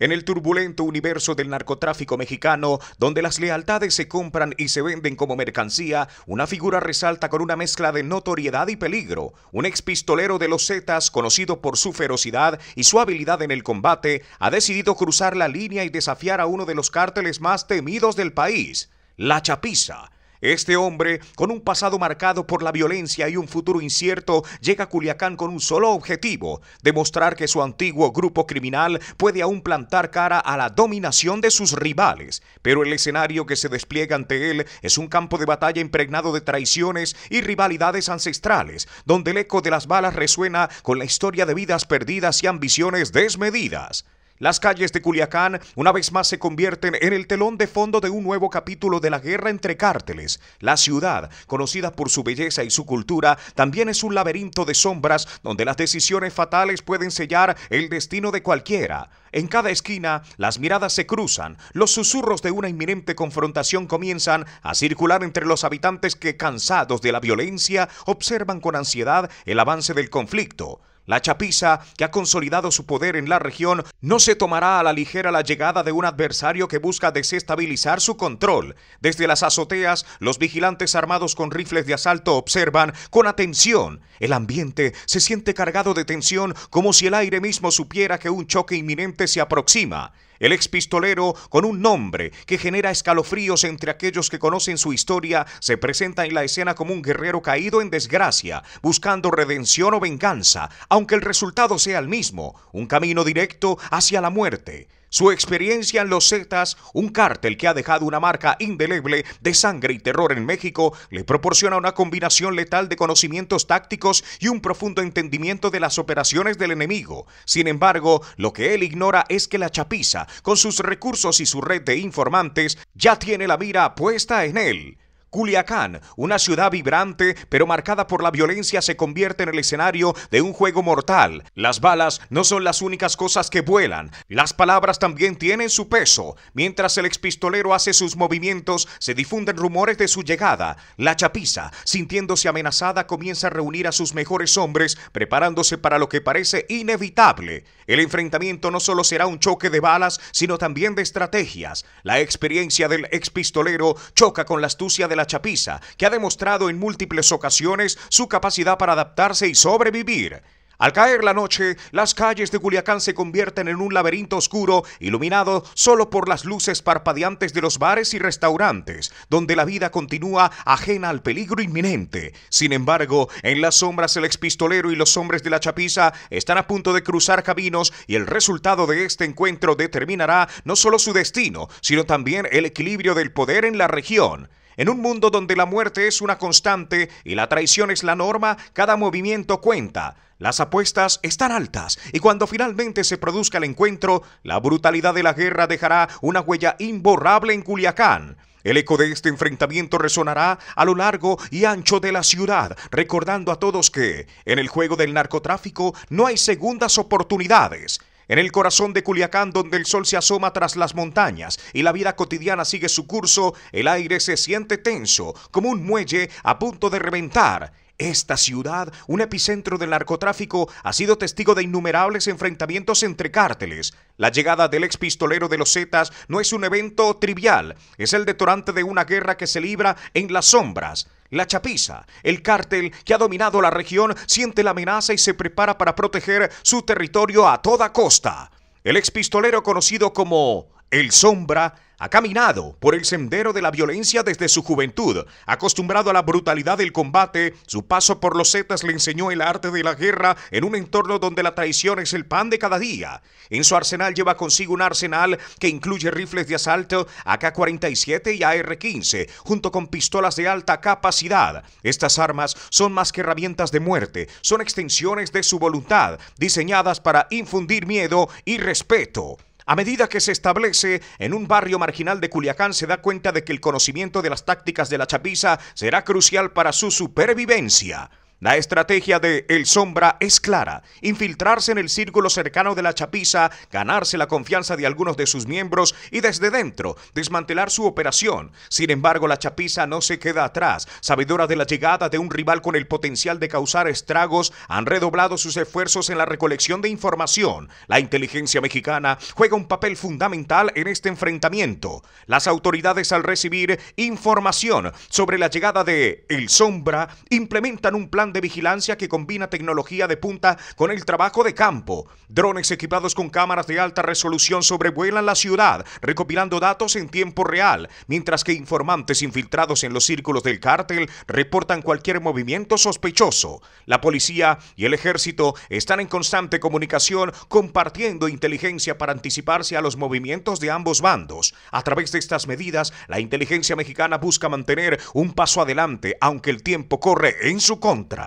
En el turbulento universo del narcotráfico mexicano, donde las lealtades se compran y se venden como mercancía, una figura resalta con una mezcla de notoriedad y peligro. Un expistolero de los Zetas, conocido por su ferocidad y su habilidad en el combate, ha decidido cruzar la línea y desafiar a uno de los cárteles más temidos del país, la Chapiza este hombre, con un pasado marcado por la violencia y un futuro incierto, llega a Culiacán con un solo objetivo, demostrar que su antiguo grupo criminal puede aún plantar cara a la dominación de sus rivales. Pero el escenario que se despliega ante él es un campo de batalla impregnado de traiciones y rivalidades ancestrales, donde el eco de las balas resuena con la historia de vidas perdidas y ambiciones desmedidas. Las calles de Culiacán una vez más se convierten en el telón de fondo de un nuevo capítulo de la guerra entre cárteles. La ciudad, conocida por su belleza y su cultura, también es un laberinto de sombras donde las decisiones fatales pueden sellar el destino de cualquiera. En cada esquina, las miradas se cruzan, los susurros de una inminente confrontación comienzan a circular entre los habitantes que, cansados de la violencia, observan con ansiedad el avance del conflicto. La chapiza, que ha consolidado su poder en la región, no se tomará a la ligera la llegada de un adversario que busca desestabilizar su control. Desde las azoteas, los vigilantes armados con rifles de asalto observan con atención. El ambiente se siente cargado de tensión como si el aire mismo supiera que un choque inminente se aproxima. El ex pistolero, con un nombre que genera escalofríos entre aquellos que conocen su historia, se presenta en la escena como un guerrero caído en desgracia, buscando redención o venganza, aunque el resultado sea el mismo, un camino directo hacia la muerte. Su experiencia en los Zetas, un cártel que ha dejado una marca indeleble de sangre y terror en México, le proporciona una combinación letal de conocimientos tácticos y un profundo entendimiento de las operaciones del enemigo. Sin embargo, lo que él ignora es que la chapiza, con sus recursos y su red de informantes, ya tiene la mira puesta en él. Culiacán, una ciudad vibrante pero marcada por la violencia, se convierte en el escenario de un juego mortal. Las balas no son las únicas cosas que vuelan, las palabras también tienen su peso. Mientras el expistolero hace sus movimientos, se difunden rumores de su llegada. La chapiza, sintiéndose amenazada, comienza a reunir a sus mejores hombres, preparándose para lo que parece inevitable. El enfrentamiento no solo será un choque de balas, sino también de estrategias. La experiencia del expistolero choca con la astucia de la chapiza, que ha demostrado en múltiples ocasiones su capacidad para adaptarse y sobrevivir. Al caer la noche, las calles de Culiacán se convierten en un laberinto oscuro, iluminado solo por las luces parpadeantes de los bares y restaurantes, donde la vida continúa ajena al peligro inminente. Sin embargo, en las sombras el expistolero y los hombres de la chapiza están a punto de cruzar caminos y el resultado de este encuentro determinará no solo su destino, sino también el equilibrio del poder en la región. En un mundo donde la muerte es una constante y la traición es la norma, cada movimiento cuenta. Las apuestas están altas y cuando finalmente se produzca el encuentro, la brutalidad de la guerra dejará una huella imborrable en Culiacán. El eco de este enfrentamiento resonará a lo largo y ancho de la ciudad, recordando a todos que en el juego del narcotráfico no hay segundas oportunidades. En el corazón de Culiacán, donde el sol se asoma tras las montañas y la vida cotidiana sigue su curso, el aire se siente tenso, como un muelle a punto de reventar. Esta ciudad, un epicentro del narcotráfico, ha sido testigo de innumerables enfrentamientos entre cárteles. La llegada del ex pistolero de los Zetas no es un evento trivial, es el detonante de una guerra que se libra en las sombras. La chapiza, el cártel que ha dominado la región, siente la amenaza y se prepara para proteger su territorio a toda costa. El ex pistolero conocido como El Sombra ha caminado por el sendero de la violencia desde su juventud. Acostumbrado a la brutalidad del combate, su paso por los Zetas le enseñó el arte de la guerra en un entorno donde la traición es el pan de cada día. En su arsenal lleva consigo un arsenal que incluye rifles de asalto AK-47 y AR-15, junto con pistolas de alta capacidad. Estas armas son más que herramientas de muerte, son extensiones de su voluntad, diseñadas para infundir miedo y respeto. A medida que se establece en un barrio marginal de Culiacán, se da cuenta de que el conocimiento de las tácticas de la chapiza será crucial para su supervivencia. La estrategia de El Sombra es clara, infiltrarse en el círculo cercano de la chapiza, ganarse la confianza de algunos de sus miembros y desde dentro desmantelar su operación. Sin embargo, la chapiza no se queda atrás. Sabedora de la llegada de un rival con el potencial de causar estragos, han redoblado sus esfuerzos en la recolección de información. La inteligencia mexicana juega un papel fundamental en este enfrentamiento. Las autoridades al recibir información sobre la llegada de El Sombra implementan un plan de vigilancia que combina tecnología de punta con el trabajo de campo. Drones equipados con cámaras de alta resolución sobrevuelan la ciudad, recopilando datos en tiempo real, mientras que informantes infiltrados en los círculos del cártel reportan cualquier movimiento sospechoso. La policía y el ejército están en constante comunicación, compartiendo inteligencia para anticiparse a los movimientos de ambos bandos. A través de estas medidas, la inteligencia mexicana busca mantener un paso adelante, aunque el tiempo corre en su contra.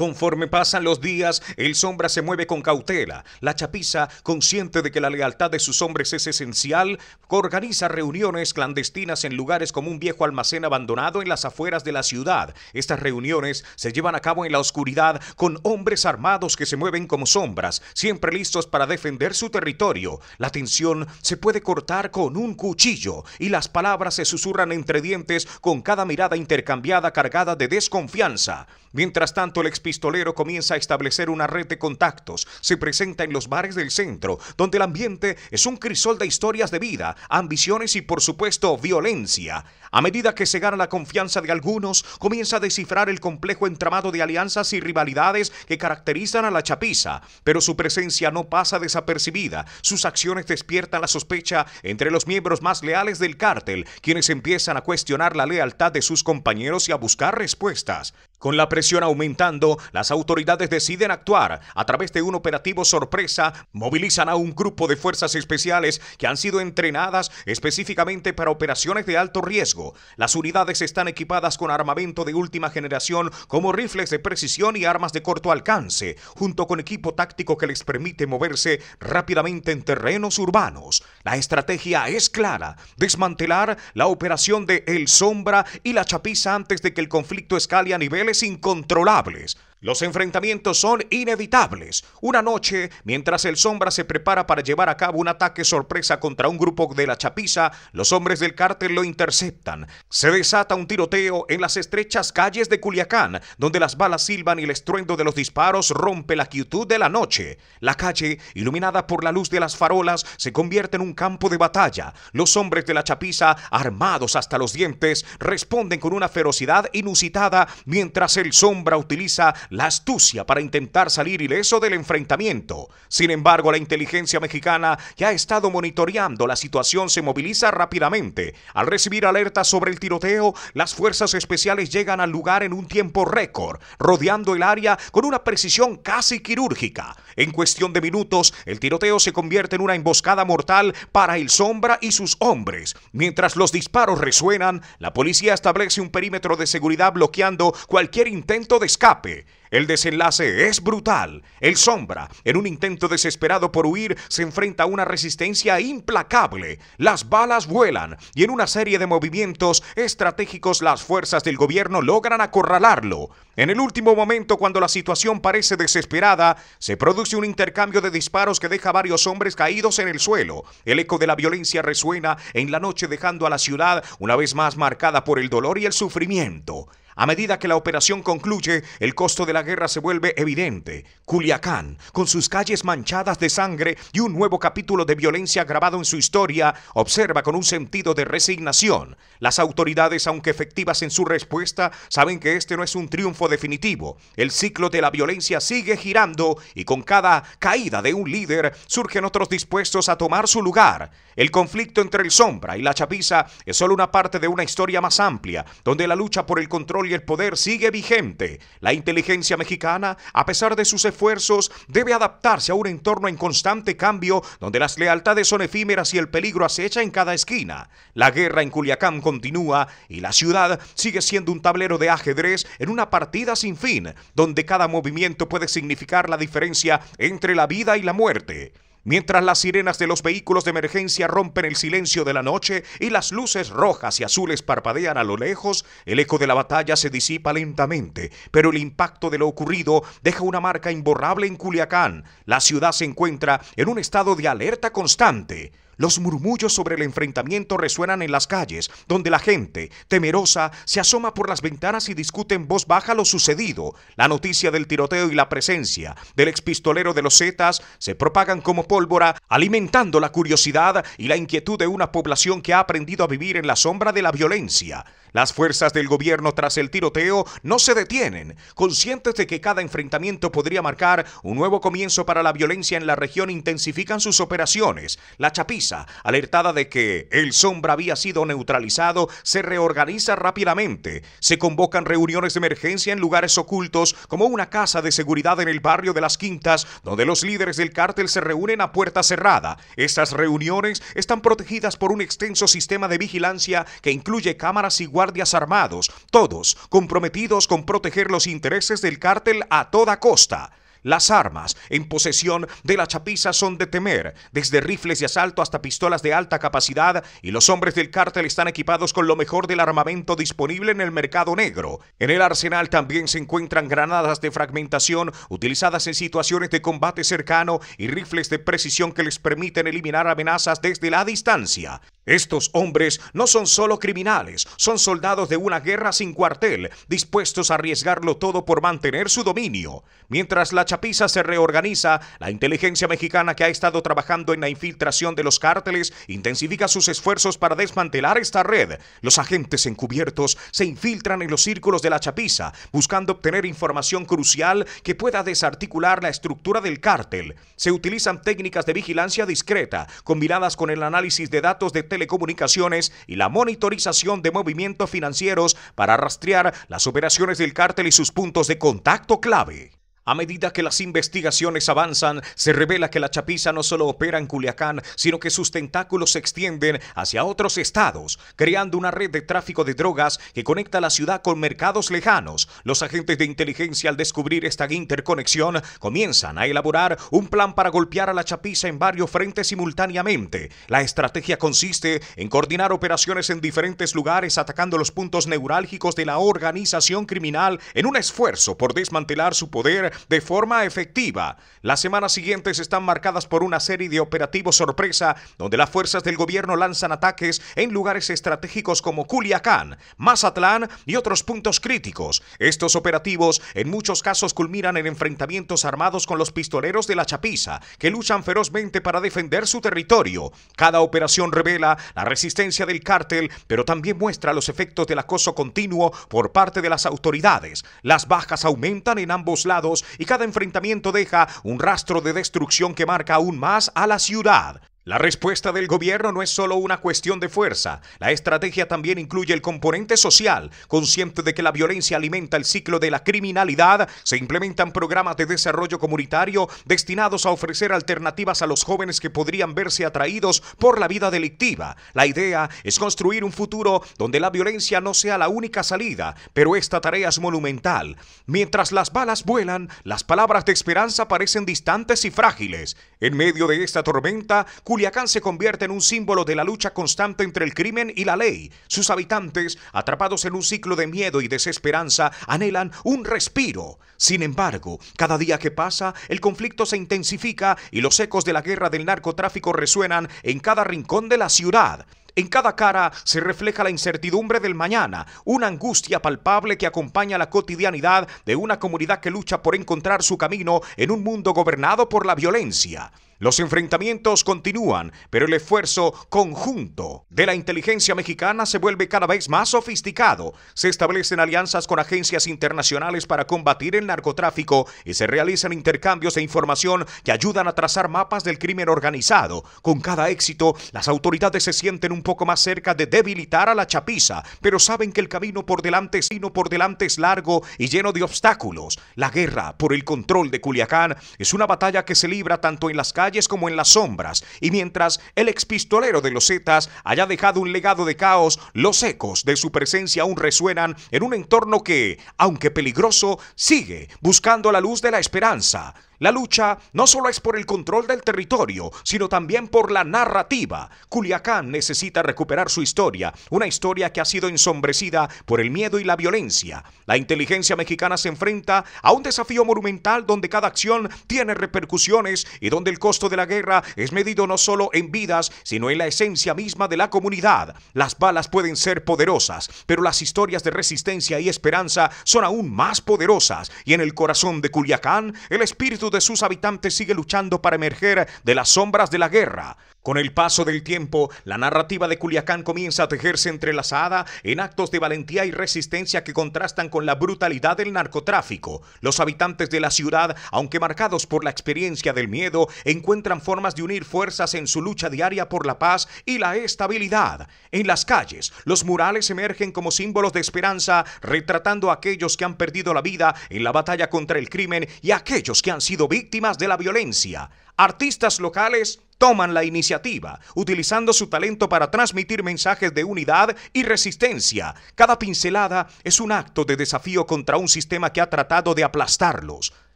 Conforme pasan los días, el sombra se mueve con cautela. La chapiza, consciente de que la lealtad de sus hombres es esencial, organiza reuniones clandestinas en lugares como un viejo almacén abandonado en las afueras de la ciudad. Estas reuniones se llevan a cabo en la oscuridad con hombres armados que se mueven como sombras, siempre listos para defender su territorio. La tensión se puede cortar con un cuchillo y las palabras se susurran entre dientes con cada mirada intercambiada cargada de desconfianza. Mientras tanto, el pistolero comienza a establecer una red de contactos. Se presenta en los bares del centro, donde el ambiente es un crisol de historias de vida, ambiciones y por supuesto violencia. A medida que se gana la confianza de algunos, comienza a descifrar el complejo entramado de alianzas y rivalidades que caracterizan a la chapiza, pero su presencia no pasa desapercibida. Sus acciones despiertan la sospecha entre los miembros más leales del cártel, quienes empiezan a cuestionar la lealtad de sus compañeros y a buscar respuestas. Con la presión aumentando, las autoridades deciden actuar. A través de un operativo sorpresa, movilizan a un grupo de fuerzas especiales que han sido entrenadas específicamente para operaciones de alto riesgo. Las unidades están equipadas con armamento de última generación como rifles de precisión y armas de corto alcance, junto con equipo táctico que les permite moverse rápidamente en terrenos urbanos. La estrategia es clara, desmantelar la operación de El Sombra y la Chapiza antes de que el conflicto escale a niveles incontrolables los enfrentamientos son inevitables. Una noche, mientras el Sombra se prepara para llevar a cabo un ataque sorpresa contra un grupo de la Chapiza, los hombres del cártel lo interceptan. Se desata un tiroteo en las estrechas calles de Culiacán, donde las balas silban y el estruendo de los disparos rompe la quietud de la noche. La calle, iluminada por la luz de las farolas, se convierte en un campo de batalla. Los hombres de la Chapiza, armados hasta los dientes, responden con una ferocidad inusitada mientras el Sombra utiliza la astucia para intentar salir ileso del enfrentamiento. Sin embargo, la inteligencia mexicana ya ha estado monitoreando la situación, se moviliza rápidamente. Al recibir alertas sobre el tiroteo, las fuerzas especiales llegan al lugar en un tiempo récord, rodeando el área con una precisión casi quirúrgica. En cuestión de minutos, el tiroteo se convierte en una emboscada mortal para el Sombra y sus hombres. Mientras los disparos resuenan, la policía establece un perímetro de seguridad bloqueando cualquier intento de escape. El desenlace es brutal. El Sombra, en un intento desesperado por huir, se enfrenta a una resistencia implacable. Las balas vuelan y en una serie de movimientos estratégicos las fuerzas del gobierno logran acorralarlo. En el último momento, cuando la situación parece desesperada, se produce un intercambio de disparos que deja varios hombres caídos en el suelo. El eco de la violencia resuena en la noche dejando a la ciudad una vez más marcada por el dolor y el sufrimiento. A medida que la operación concluye, el costo de la guerra se vuelve evidente. Culiacán, con sus calles manchadas de sangre y un nuevo capítulo de violencia grabado en su historia, observa con un sentido de resignación. Las autoridades, aunque efectivas en su respuesta, saben que este no es un triunfo definitivo. El ciclo de la violencia sigue girando y con cada caída de un líder surgen otros dispuestos a tomar su lugar. El conflicto entre el Sombra y la Chapiza es solo una parte de una historia más amplia, donde la lucha por el control y el poder sigue vigente. La inteligencia mexicana, a pesar de sus esfuerzos, debe adaptarse a un entorno en constante cambio donde las lealtades son efímeras y el peligro acecha en cada esquina. La guerra en Culiacán continúa y la ciudad sigue siendo un tablero de ajedrez en una partida sin fin, donde cada movimiento puede significar la diferencia entre la vida y la muerte. Mientras las sirenas de los vehículos de emergencia rompen el silencio de la noche y las luces rojas y azules parpadean a lo lejos, el eco de la batalla se disipa lentamente, pero el impacto de lo ocurrido deja una marca imborrable en Culiacán. La ciudad se encuentra en un estado de alerta constante. Los murmullos sobre el enfrentamiento resuenan en las calles, donde la gente, temerosa, se asoma por las ventanas y discute en voz baja lo sucedido. La noticia del tiroteo y la presencia del expistolero de los Zetas se propagan como pólvora, alimentando la curiosidad y la inquietud de una población que ha aprendido a vivir en la sombra de la violencia. Las fuerzas del gobierno tras el tiroteo no se detienen, conscientes de que cada enfrentamiento podría marcar un nuevo comienzo para la violencia en la región, intensifican sus operaciones. La Chapiza, alertada de que el Sombra había sido neutralizado, se reorganiza rápidamente. Se convocan reuniones de emergencia en lugares ocultos, como una casa de seguridad en el barrio de Las Quintas, donde los líderes del cártel se reúnen a puerta cerrada. Estas reuniones están protegidas por un extenso sistema de vigilancia que incluye cámaras guardias guardias armados, todos comprometidos con proteger los intereses del cártel a toda costa. Las armas en posesión de la chapiza son de temer, desde rifles de asalto hasta pistolas de alta capacidad, y los hombres del cártel están equipados con lo mejor del armamento disponible en el mercado negro. En el arsenal también se encuentran granadas de fragmentación utilizadas en situaciones de combate cercano y rifles de precisión que les permiten eliminar amenazas desde la distancia. Estos hombres no son solo criminales, son soldados de una guerra sin cuartel, dispuestos a arriesgarlo todo por mantener su dominio. Mientras la chapiza se reorganiza, la inteligencia mexicana que ha estado trabajando en la infiltración de los cárteles intensifica sus esfuerzos para desmantelar esta red. Los agentes encubiertos se infiltran en los círculos de la chapiza, buscando obtener información crucial que pueda desarticular la estructura del cártel. Se utilizan técnicas de vigilancia discreta, combinadas con el análisis de datos de televisión telecomunicaciones y la monitorización de movimientos financieros para rastrear las operaciones del cártel y sus puntos de contacto clave. A medida que las investigaciones avanzan, se revela que la chapiza no solo opera en Culiacán, sino que sus tentáculos se extienden hacia otros estados, creando una red de tráfico de drogas que conecta la ciudad con mercados lejanos. Los agentes de inteligencia al descubrir esta interconexión comienzan a elaborar un plan para golpear a la chapiza en varios frentes simultáneamente. La estrategia consiste en coordinar operaciones en diferentes lugares atacando los puntos neurálgicos de la organización criminal en un esfuerzo por desmantelar su poder de forma efectiva. Las semanas siguientes están marcadas por una serie de operativos sorpresa donde las fuerzas del gobierno lanzan ataques en lugares estratégicos como Culiacán, Mazatlán y otros puntos críticos. Estos operativos en muchos casos culminan en enfrentamientos armados con los pistoleros de la Chapiza, que luchan ferozmente para defender su territorio. Cada operación revela la resistencia del cártel, pero también muestra los efectos del acoso continuo por parte de las autoridades. Las bajas aumentan en ambos lados y cada enfrentamiento deja un rastro de destrucción que marca aún más a la ciudad. La respuesta del gobierno no es solo una cuestión de fuerza, la estrategia también incluye el componente social. Consciente de que la violencia alimenta el ciclo de la criminalidad, se implementan programas de desarrollo comunitario destinados a ofrecer alternativas a los jóvenes que podrían verse atraídos por la vida delictiva. La idea es construir un futuro donde la violencia no sea la única salida, pero esta tarea es monumental. Mientras las balas vuelan, las palabras de esperanza parecen distantes y frágiles. En medio de esta tormenta, Culiacán se convierte en un símbolo de la lucha constante entre el crimen y la ley. Sus habitantes, atrapados en un ciclo de miedo y desesperanza, anhelan un respiro. Sin embargo, cada día que pasa, el conflicto se intensifica y los ecos de la guerra del narcotráfico resuenan en cada rincón de la ciudad. En cada cara se refleja la incertidumbre del mañana, una angustia palpable que acompaña la cotidianidad de una comunidad que lucha por encontrar su camino en un mundo gobernado por la violencia. Los enfrentamientos continúan, pero el esfuerzo conjunto de la inteligencia mexicana se vuelve cada vez más sofisticado. Se establecen alianzas con agencias internacionales para combatir el narcotráfico y se realizan intercambios de información que ayudan a trazar mapas del crimen organizado. Con cada éxito, las autoridades se sienten un poco más cerca de debilitar a la chapiza, pero saben que el camino por delante sino por delante es largo y lleno de obstáculos. La guerra por el control de Culiacán es una batalla que se libra tanto en las calles como en las sombras, y mientras el expistolero de los Zetas haya dejado un legado de caos, los ecos de su presencia aún resuenan en un entorno que, aunque peligroso, sigue buscando la luz de la esperanza. La lucha no solo es por el control del territorio, sino también por la narrativa. Culiacán necesita recuperar su historia, una historia que ha sido ensombrecida por el miedo y la violencia. La inteligencia mexicana se enfrenta a un desafío monumental donde cada acción tiene repercusiones y donde el costo de la guerra es medido no solo en vidas, sino en la esencia misma de la comunidad. Las balas pueden ser poderosas, pero las historias de resistencia y esperanza son aún más poderosas. Y en el corazón de Culiacán, el espíritu de sus habitantes sigue luchando para emerger de las sombras de la guerra. Con el paso del tiempo, la narrativa de Culiacán comienza a tejerse entrelazada en actos de valentía y resistencia que contrastan con la brutalidad del narcotráfico. Los habitantes de la ciudad, aunque marcados por la experiencia del miedo, encuentran formas de unir fuerzas en su lucha diaria por la paz y la estabilidad. En las calles, los murales emergen como símbolos de esperanza, retratando a aquellos que han perdido la vida en la batalla contra el crimen y a aquellos que han sido víctimas de la violencia. Artistas locales toman la iniciativa, utilizando su talento para transmitir mensajes de unidad y resistencia. Cada pincelada es un acto de desafío contra un sistema que ha tratado de aplastarlos.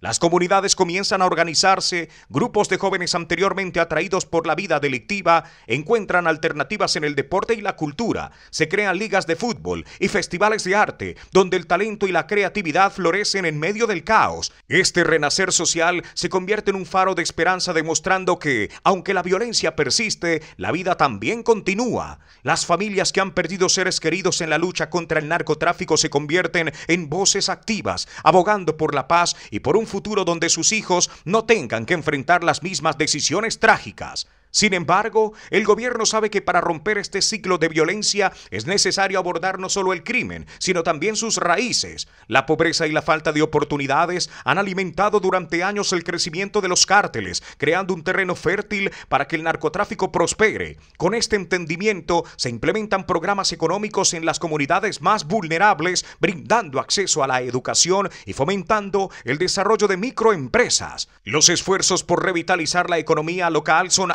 Las comunidades comienzan a organizarse, grupos de jóvenes anteriormente atraídos por la vida delictiva encuentran alternativas en el deporte y la cultura, se crean ligas de fútbol y festivales de arte, donde el talento y la creatividad florecen en medio del caos. Este renacer social se convierte en un faro de esperanza demostrando que, aunque la violencia persiste, la vida también continúa. Las familias que han perdido seres queridos en la lucha contra el narcotráfico se convierten en voces activas, abogando por la paz y por un futuro donde sus hijos no tengan que enfrentar las mismas decisiones trágicas sin embargo, el gobierno sabe que para romper este ciclo de violencia es necesario abordar no solo el crimen, sino también sus raíces. La pobreza y la falta de oportunidades han alimentado durante años el crecimiento de los cárteles, creando un terreno fértil para que el narcotráfico prospere. Con este entendimiento se implementan programas económicos en las comunidades más vulnerables, brindando acceso a la educación y fomentando el desarrollo de microempresas. Los esfuerzos por revitalizar la economía local son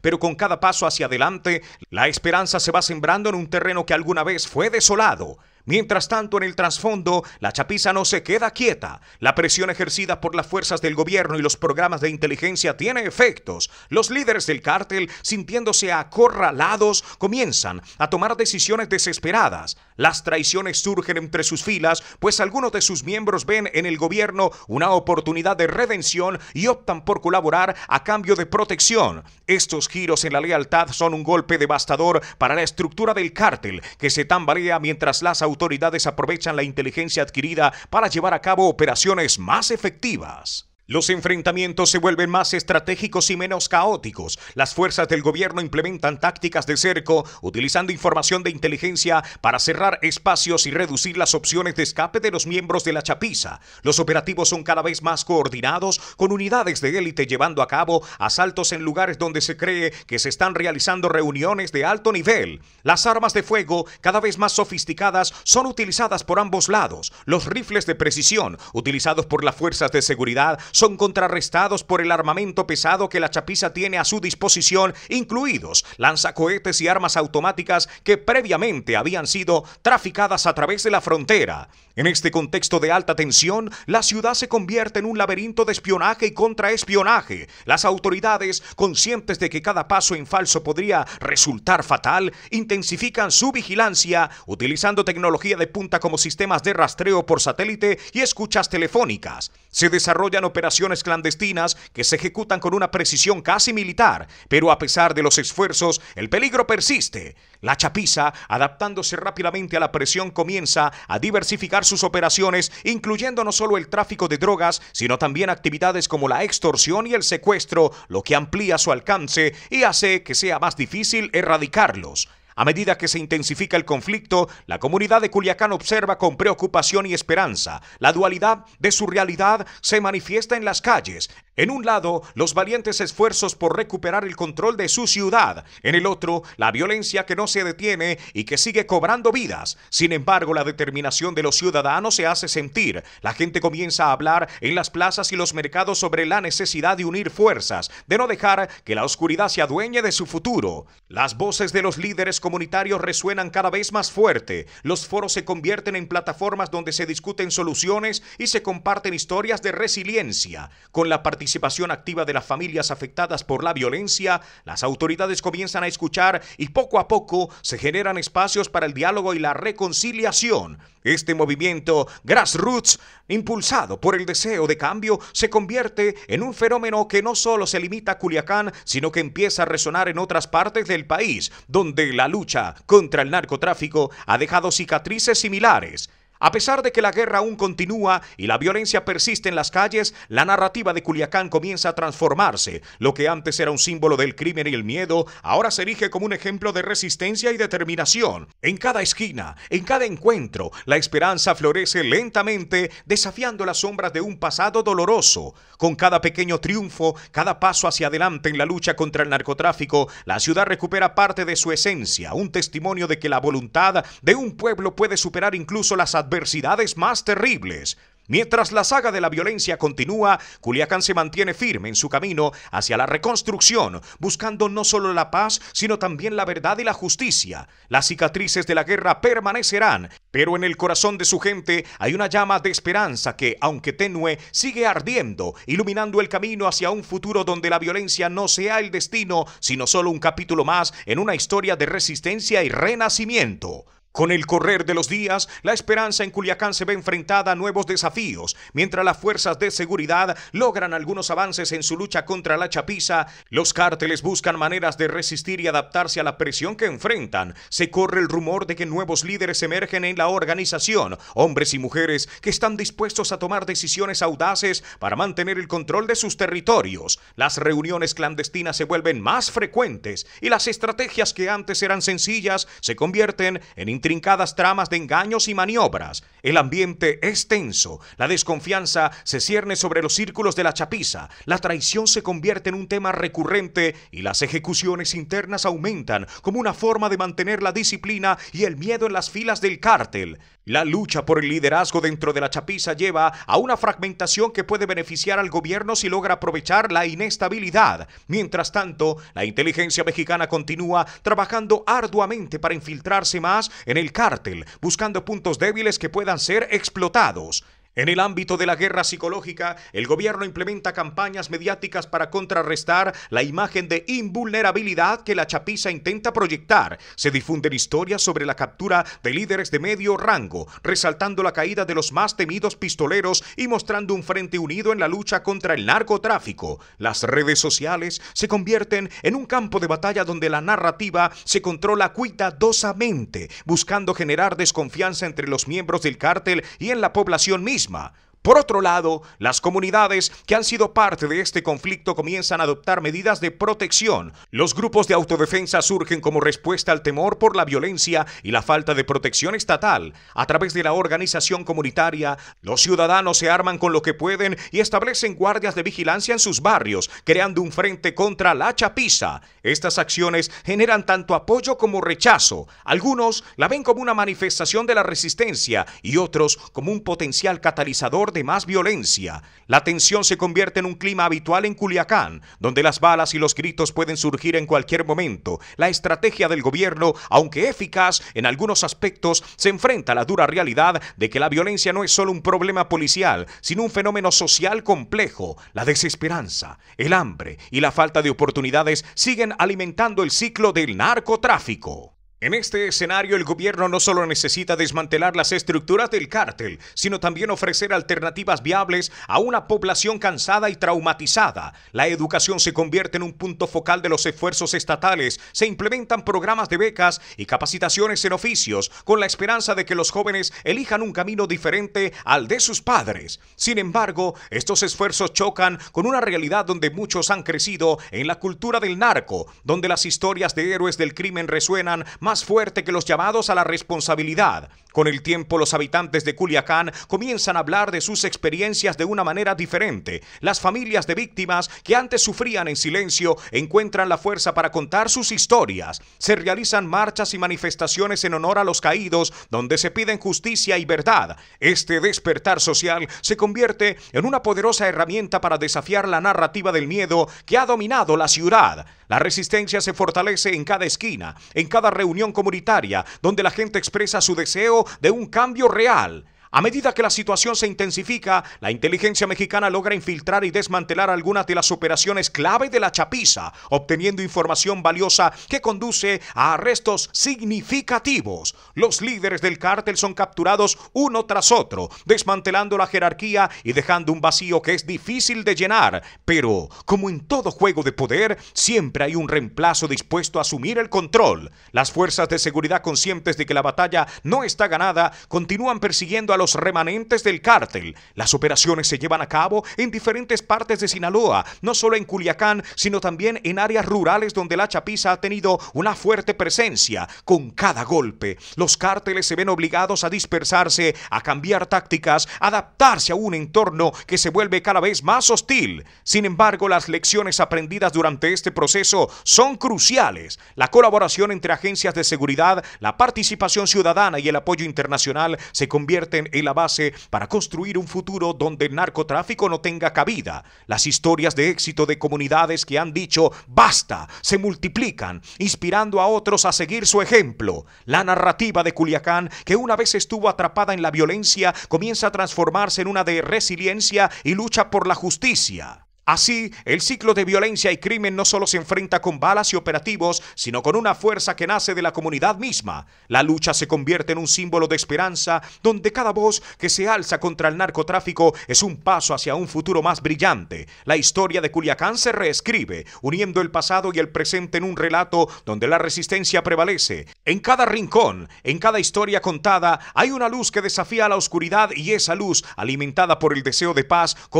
pero con cada paso hacia adelante, la esperanza se va sembrando en un terreno que alguna vez fue desolado Mientras tanto, en el trasfondo, la chapiza no se queda quieta. La presión ejercida por las fuerzas del gobierno y los programas de inteligencia tiene efectos. Los líderes del cártel, sintiéndose acorralados, comienzan a tomar decisiones desesperadas. Las traiciones surgen entre sus filas, pues algunos de sus miembros ven en el gobierno una oportunidad de redención y optan por colaborar a cambio de protección. Estos giros en la lealtad son un golpe devastador para la estructura del cártel, que se tambalea mientras las autoridades autoridades aprovechan la inteligencia adquirida para llevar a cabo operaciones más efectivas. Los enfrentamientos se vuelven más estratégicos y menos caóticos. Las fuerzas del gobierno implementan tácticas de cerco, utilizando información de inteligencia para cerrar espacios y reducir las opciones de escape de los miembros de la chapiza. Los operativos son cada vez más coordinados, con unidades de élite llevando a cabo asaltos en lugares donde se cree que se están realizando reuniones de alto nivel. Las armas de fuego, cada vez más sofisticadas, son utilizadas por ambos lados. Los rifles de precisión, utilizados por las fuerzas de seguridad, son contrarrestados por el armamento pesado que la chapiza tiene a su disposición, incluidos lanzacohetes y armas automáticas que previamente habían sido traficadas a través de la frontera. En este contexto de alta tensión, la ciudad se convierte en un laberinto de espionaje y contraespionaje. Las autoridades, conscientes de que cada paso en falso podría resultar fatal, intensifican su vigilancia utilizando tecnología de punta como sistemas de rastreo por satélite y escuchas telefónicas. Se desarrollan operaciones operaciones clandestinas que se ejecutan con una precisión casi militar, pero a pesar de los esfuerzos, el peligro persiste. La chapiza, adaptándose rápidamente a la presión, comienza a diversificar sus operaciones, incluyendo no solo el tráfico de drogas, sino también actividades como la extorsión y el secuestro, lo que amplía su alcance y hace que sea más difícil erradicarlos. A medida que se intensifica el conflicto, la comunidad de Culiacán observa con preocupación y esperanza. La dualidad de su realidad se manifiesta en las calles. En un lado, los valientes esfuerzos por recuperar el control de su ciudad. En el otro, la violencia que no se detiene y que sigue cobrando vidas. Sin embargo, la determinación de los ciudadanos se hace sentir. La gente comienza a hablar en las plazas y los mercados sobre la necesidad de unir fuerzas, de no dejar que la oscuridad se adueñe de su futuro. Las voces de los líderes comunitarios resuenan cada vez más fuerte. Los foros se convierten en plataformas donde se discuten soluciones y se comparten historias de resiliencia. Con la participación activa de las familias afectadas por la violencia, las autoridades comienzan a escuchar y poco a poco se generan espacios para el diálogo y la reconciliación. Este movimiento grassroots, impulsado por el deseo de cambio, se convierte en un fenómeno que no solo se limita a Culiacán, sino que empieza a resonar en otras partes del país, donde la lucha contra el narcotráfico ha dejado cicatrices similares. A pesar de que la guerra aún continúa y la violencia persiste en las calles, la narrativa de Culiacán comienza a transformarse. Lo que antes era un símbolo del crimen y el miedo, ahora se erige como un ejemplo de resistencia y determinación. En cada esquina, en cada encuentro, la esperanza florece lentamente, desafiando las sombras de un pasado doloroso. Con cada pequeño triunfo, cada paso hacia adelante en la lucha contra el narcotráfico, la ciudad recupera parte de su esencia, un testimonio de que la voluntad de un pueblo puede superar incluso las adversidades adversidades más terribles. Mientras la saga de la violencia continúa, Culiacán se mantiene firme en su camino hacia la reconstrucción, buscando no solo la paz, sino también la verdad y la justicia. Las cicatrices de la guerra permanecerán, pero en el corazón de su gente hay una llama de esperanza que, aunque tenue, sigue ardiendo, iluminando el camino hacia un futuro donde la violencia no sea el destino, sino solo un capítulo más en una historia de resistencia y renacimiento. Con el correr de los días, la esperanza en Culiacán se ve enfrentada a nuevos desafíos. Mientras las fuerzas de seguridad logran algunos avances en su lucha contra la chapiza, los cárteles buscan maneras de resistir y adaptarse a la presión que enfrentan. Se corre el rumor de que nuevos líderes emergen en la organización, hombres y mujeres que están dispuestos a tomar decisiones audaces para mantener el control de sus territorios. Las reuniones clandestinas se vuelven más frecuentes y las estrategias que antes eran sencillas se convierten en intrincadas tramas de engaños y maniobras. El ambiente es tenso, la desconfianza se cierne sobre los círculos de la chapiza, la traición se convierte en un tema recurrente y las ejecuciones internas aumentan como una forma de mantener la disciplina y el miedo en las filas del cártel. La lucha por el liderazgo dentro de la chapiza lleva a una fragmentación que puede beneficiar al gobierno si logra aprovechar la inestabilidad. Mientras tanto, la inteligencia mexicana continúa trabajando arduamente para infiltrarse más en el cártel, buscando puntos débiles que puedan ser explotados. En el ámbito de la guerra psicológica, el gobierno implementa campañas mediáticas para contrarrestar la imagen de invulnerabilidad que la chapiza intenta proyectar. Se difunden historias sobre la captura de líderes de medio rango, resaltando la caída de los más temidos pistoleros y mostrando un frente unido en la lucha contra el narcotráfico. Las redes sociales se convierten en un campo de batalla donde la narrativa se controla cuidadosamente, buscando generar desconfianza entre los miembros del cártel y en la población misma. charisma Por otro lado, las comunidades que han sido parte de este conflicto comienzan a adoptar medidas de protección. Los grupos de autodefensa surgen como respuesta al temor por la violencia y la falta de protección estatal. A través de la organización comunitaria, los ciudadanos se arman con lo que pueden y establecen guardias de vigilancia en sus barrios, creando un frente contra la chapiza. Estas acciones generan tanto apoyo como rechazo. Algunos la ven como una manifestación de la resistencia y otros como un potencial catalizador de más violencia. La tensión se convierte en un clima habitual en Culiacán, donde las balas y los gritos pueden surgir en cualquier momento. La estrategia del gobierno, aunque eficaz en algunos aspectos, se enfrenta a la dura realidad de que la violencia no es solo un problema policial, sino un fenómeno social complejo. La desesperanza, el hambre y la falta de oportunidades siguen alimentando el ciclo del narcotráfico. En este escenario, el gobierno no solo necesita desmantelar las estructuras del cártel, sino también ofrecer alternativas viables a una población cansada y traumatizada. La educación se convierte en un punto focal de los esfuerzos estatales, se implementan programas de becas y capacitaciones en oficios, con la esperanza de que los jóvenes elijan un camino diferente al de sus padres. Sin embargo, estos esfuerzos chocan con una realidad donde muchos han crecido en la cultura del narco, donde las historias de héroes del crimen resuenan más más fuerte que los llamados a la responsabilidad. Con el tiempo los habitantes de Culiacán comienzan a hablar de sus experiencias de una manera diferente. Las familias de víctimas que antes sufrían en silencio encuentran la fuerza para contar sus historias. Se realizan marchas y manifestaciones en honor a los caídos donde se piden justicia y verdad. Este despertar social se convierte en una poderosa herramienta para desafiar la narrativa del miedo que ha dominado la ciudad. La resistencia se fortalece en cada esquina, en cada reunión comunitaria, donde la gente expresa su deseo de un cambio real a medida que la situación se intensifica, la inteligencia mexicana logra infiltrar y desmantelar algunas de las operaciones clave de la chapiza, obteniendo información valiosa que conduce a arrestos significativos. Los líderes del cártel son capturados uno tras otro, desmantelando la jerarquía y dejando un vacío que es difícil de llenar. Pero, como en todo juego de poder, siempre hay un reemplazo dispuesto a asumir el control. Las fuerzas de seguridad conscientes de que la batalla no está ganada, continúan persiguiendo a los remanentes del cártel. Las operaciones se llevan a cabo en diferentes partes de Sinaloa, no solo en Culiacán, sino también en áreas rurales donde la chapiza ha tenido una fuerte presencia. Con cada golpe, los cárteles se ven obligados a dispersarse, a cambiar tácticas, adaptarse a un entorno que se vuelve cada vez más hostil. Sin embargo, las lecciones aprendidas durante este proceso son cruciales. La colaboración entre agencias de seguridad, la participación ciudadana y el apoyo internacional se convierten es la base para construir un futuro donde el narcotráfico no tenga cabida. Las historias de éxito de comunidades que han dicho basta se multiplican, inspirando a otros a seguir su ejemplo. La narrativa de Culiacán, que una vez estuvo atrapada en la violencia, comienza a transformarse en una de resiliencia y lucha por la justicia. Así, el ciclo de violencia y crimen no solo se enfrenta con balas y operativos, sino con una fuerza que nace de la comunidad misma. La lucha se convierte en un símbolo de esperanza, donde cada voz que se alza contra el narcotráfico es un paso hacia un futuro más brillante. La historia de Culiacán se reescribe, uniendo el pasado y el presente en un relato donde la resistencia prevalece. En cada rincón, en cada historia contada, hay una luz que desafía a la oscuridad y esa luz, alimentada por el deseo de paz, comienza